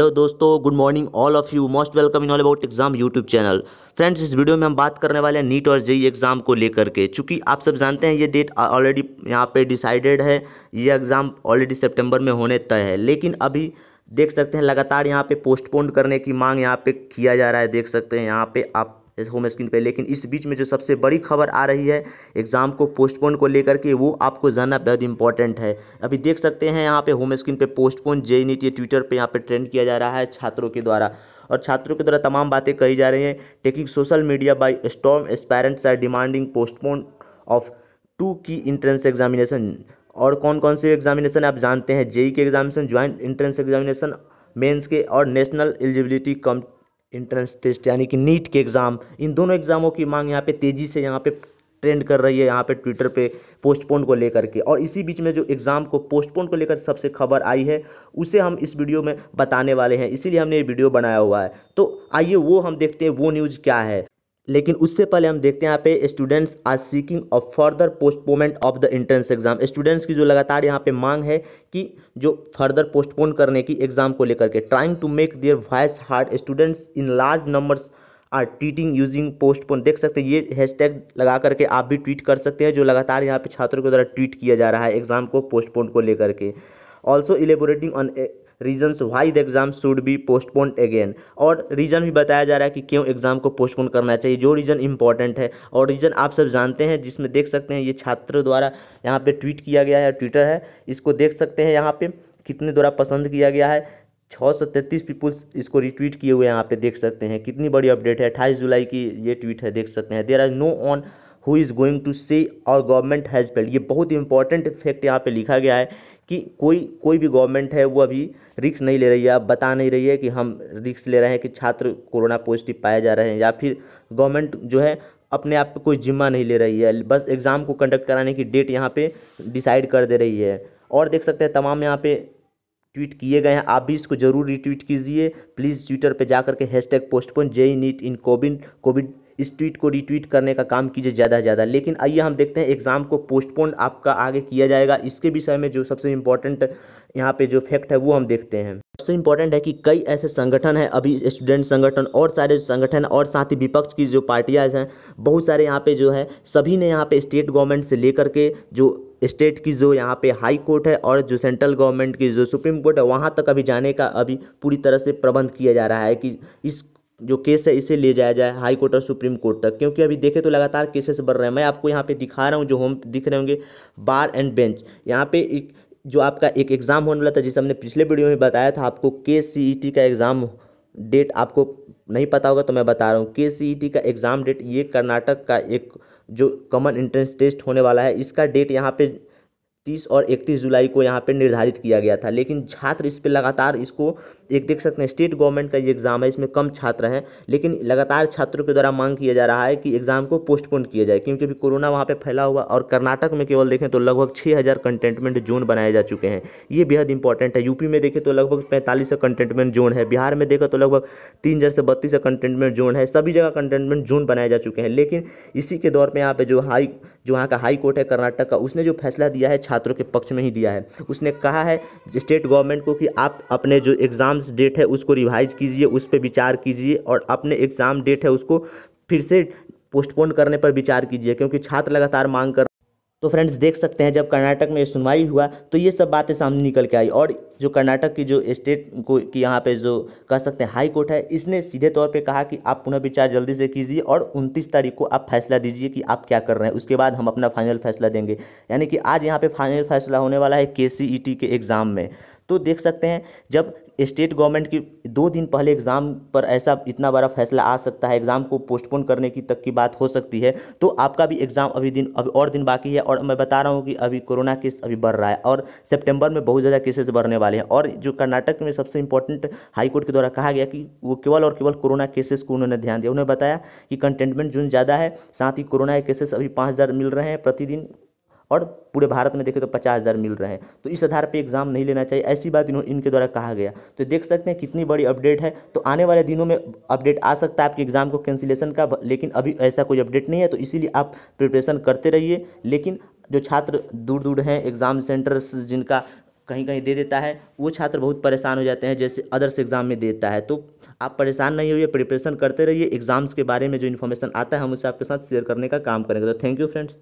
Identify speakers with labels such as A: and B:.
A: hello दोस्तों good morning all of you most welcome in all about exam YouTube channel friends इस video में हम बात करने वाले हैं नीट और जेई एग्ज़ाम को लेकर के चूंकि आप सब जानते हैं ये डेट ऑलरेडी यहाँ पे डिसाइडेड है ये एग्ज़ाम ऑलरेडी सेप्टेम्बर में होने तय है लेकिन अभी देख सकते हैं लगातार यहाँ पे पोस्टपोन करने की मांग यहाँ पे किया जा रहा है देख सकते हैं यहाँ पे आप जैसे होम स्क्रीन पे लेकिन इस बीच में जो सबसे बड़ी खबर आ रही है एग्ज़ाम को पोस्टपोन को लेकर के वो आपको जानना बेहद इंपॉर्टेंट है अभी देख सकते हैं यहाँ पे होम स्क्रीन पे पोस्टपोन जे नीट ये ट्विटर पे यहाँ पे ट्रेंड किया जा रहा है छात्रों के द्वारा और छात्रों के द्वारा तमाम बातें कही जा रही हैं taking social media by storm aspirants are demanding postpone of two key entrance examination और कौन कौन से एग्जामिनेशन आप जानते हैं जेई के examination joint entrance examination mains के और national eligibility cum entrance test यानी कि नीट के एग्ज़ाम इन दोनों एग्ज़ामों की मांग यहाँ पे तेज़ी से यहाँ पे ट्रेंड कर रही है यहाँ पे ट्विटर पे पोस्टपोन को लेकर के और इसी बीच में जो एग्ज़ाम को पोस्टपोन को लेकर सबसे खबर आई है उसे हम इस वीडियो में बताने वाले हैं इसीलिए हमने ये वीडियो बनाया हुआ है तो आइए वो हम देखते हैं वो न्यूज़ क्या है लेकिन उससे पहले हम देखते हैं यहाँ पे students are seeking a further postponement of the entrance exam students की जो लगातार यहाँ पे मांग है कि जो फर्दर पोस्टपोन करने की एग्जाम को लेकर के trying to make their voice heard students in large numbers are tweeting using postpone देख सकते हैं ये हैशटैग लगा करके आप भी ट्वीट कर सकते हैं जो लगातार यहाँ पे छात्रों के द्वारा ट्वीट किया जा रहा है एग्जाम को पोस्टपोन को लेकर के also elaborating on reasons why the exam should be postponed again और रीज़न भी बताया जा रहा है कि क्यों एग्ज़ाम को पोस्टपोन करना चाहिए जो रीज़न इंपॉर्टेंट है और रीज़न आप सब जानते हैं जिसमें देख सकते हैं ये छात्र द्वारा यहाँ पर ट्वीट किया गया है ट्विटर है इसको देख सकते हैं यहाँ पर कितने द्वारा पसंद किया गया है छः सौ तैंतीस पीपुल्स इसको रिट्वीट किए हुए यहाँ पे देख सकते हैं कितनी बड़ी अपडेट है अट्ठाईस जुलाई की ये ट्वीट है देख सकते हैं there are no one who is going to say और गवर्नमेंट हैज़ फेल्ड ये बहुत इंपॉर्टेंट फैक्ट यहाँ पे लिखा गया है कि कोई कोई भी गवर्नमेंट है वो अभी रिक्स नहीं ले रही है अब बता नहीं रही है कि हम रिक्स ले रहे हैं कि छात्र कोरोना पॉजिटिव पाए जा रहे हैं या फिर गवर्नमेंट जो है अपने आप पे कोई जिम्मा नहीं ले रही है बस एग्ज़ाम को कंडक्ट कराने की डेट यहाँ पे डिसाइड कर दे रही है और देख सकते हैं तमाम यहाँ पे ट्वीट किए गए हैं आप भी इसको जरूर रीट्वीट कीजिए प्लीज़ ट्विटर पे जा करके hash tag postpone JEE NEET in CoWIN COVID इस ट्वीट को रिट्वीट करने का काम कीजिए ज़्यादा से ज़्यादा लेकिन आइए हम देखते हैं एग्ज़ाम को पोस्टपोन आपका आगे किया जाएगा इसके विषय में जो सबसे इम्पोर्टेंट यहाँ पे जो फैक्ट है वो हम देखते हैं सबसे इम्पोर्टेंट है कि कई ऐसे संगठन हैं अभी स्टूडेंट संगठन और सारे संगठन और साथ ही विपक्ष की जो पार्टियाँ हैं बहुत सारे यहाँ पे जो है सभी ने यहाँ पे स्टेट गवर्नमेंट से लेकर के जो स्टेट की जो यहाँ पे हाई कोर्ट है और जो सेंट्रल गवर्नमेंट की जो सुप्रीम कोर्ट है वहाँ तक अभी जाने का अभी पूरी तरह से प्रबंध किया जा रहा है कि इस जो केस है इसे ले जाया जाए हाई कोर्ट और सुप्रीम कोर्ट तक क्योंकि अभी देखें तो लगातार केसेस बढ़ रहे हैं मैं आपको यहाँ पे दिखा रहा हूँ जो होम दिख रहे होंगे बार एंड बेंच यहाँ पे एक जो आपका एक एग्ज़ाम होने वाला था जिसे हमने पिछले वीडियो में बताया था आपको के का एग्ज़ाम डेट आपको नहीं पता होगा तो मैं बता रहा हूँ के का एग्ज़ाम डेट ये कर्नाटक का एक जो कॉमन एंट्रेंस टेस्ट होने वाला है इसका डेट यहाँ पर तीस और इकतीस जुलाई को यहाँ पर निर्धारित किया गया था लेकिन छात्र इस पर लगातार इसको एक देख सकते हैं स्टेट गवर्नमेंट का ये एग्ज़ाम है इसमें कम छात्र हैं लेकिन लगातार छात्रों के द्वारा मांग किया जा रहा है कि एग्ज़ाम को पोस्टपोन किया जाए क्योंकि अभी कोरोना वहाँ पर फैला हुआ और कर्नाटक में केवल देखें तो लगभग 6000 हज़ार कंटेनमेंट जोन बनाए जा चुके हैं ये बेहद इंपॉर्टेंट है यूपी में देखें तो लगभग पैंतालीस कंटेनमेंट जोन है बिहार में देखा तो लगभग तीन हज़ार से बत्तीस कंटेनमेंट जोन है सभी जगह कंटेनमेंट जोन बनाए जा चुके हैं लेकिन इसी के दौर पर यहाँ पर जो हाई जो यहाँ का हाई कोर्ट है कर्नाटक का उसने जो फैसला दिया है छात्र छात्रों के पक्ष में ही दिया है उसने कहा है स्टेट गवर्नमेंट को कि आप अपने जो एग्ज़ाम्स डेट है उसको रिवाइज कीजिए उस पर विचार कीजिए और अपने एग्ज़ाम डेट है उसको फिर से पोस्टपोन करने पर विचार कीजिए क्योंकि छात्र लगातार मांग कर तो फ्रेंड्स देख सकते हैं जब कर्नाटक में सुनवाई हुआ तो ये सब बातें सामने निकल के आई और जो कर्नाटक की जो स्टेट को कि यहाँ पे जो कह सकते हैं हाई कोर्ट है इसने सीधे तौर पे कहा कि आप पुनः विचार जल्दी से कीजिए और उनतीस तारीख को आप फैसला दीजिए कि आप क्या कर रहे हैं उसके बाद हम अपना फाइनल फैसला देंगे यानी कि आज यहाँ पर फाइनल फैसला होने वाला है के के एग्ज़ाम में तो देख सकते हैं जब स्टेट गवर्नमेंट की दो दिन पहले एग्ज़ाम पर ऐसा इतना बड़ा फैसला आ सकता है एग्ज़ाम को पोस्टपोन करने की तक की बात हो सकती है तो आपका भी एग्ज़ाम अभी दिन अभी और दिन बाकी है और मैं बता रहा हूँ कि अभी कोरोना केस अभी बढ़ रहा है और सितंबर में बहुत ज़्यादा केसेस बढ़ने वाले हैं और जो कर्नाटक में सबसे इंपॉर्टेंट हाईकोर्ट के द्वारा कहा गया कि वो केवल और केवल कोरोना केसेस को उन्होंने ध्यान दिया उन्होंने बताया कि कंटेनमेंट जोन ज़्यादा है साथ ही कोरोना केसेस अभी पाँच मिल रहे हैं प्रतिदिन और पूरे भारत में देखें तो पचास हज़ार मिल रहे हैं तो इस आधार पर एग्ज़ाम नहीं लेना चाहिए ऐसी बात इन्होंने इनके द्वारा कहा गया तो देख सकते हैं कितनी बड़ी अपडेट है तो आने वाले दिनों में अपडेट आ सकता है आपके एग्ज़ाम को कैंसिलेशन का लेकिन अभी ऐसा कोई अपडेट नहीं है तो इसीलिए आप प्रिपरेशन करते रहिए लेकिन जो छात्र दूर दूर हैं एग्ज़ाम सेंटर्स जिनका कहीं कहीं दे देता है वो छात्र बहुत परेशान हो जाते हैं जैसे अदर्स एग्ज़ाम में देता है तो आप परेशान नहीं होइए प्रिपरेशन करते रहिए एग्ज़ाम्स के बारे में जो इन्फॉर्मेशन आता है हम उसे आपके साथ शेयर करने का काम करेंगे तो थैंक यू फ्रेंड्स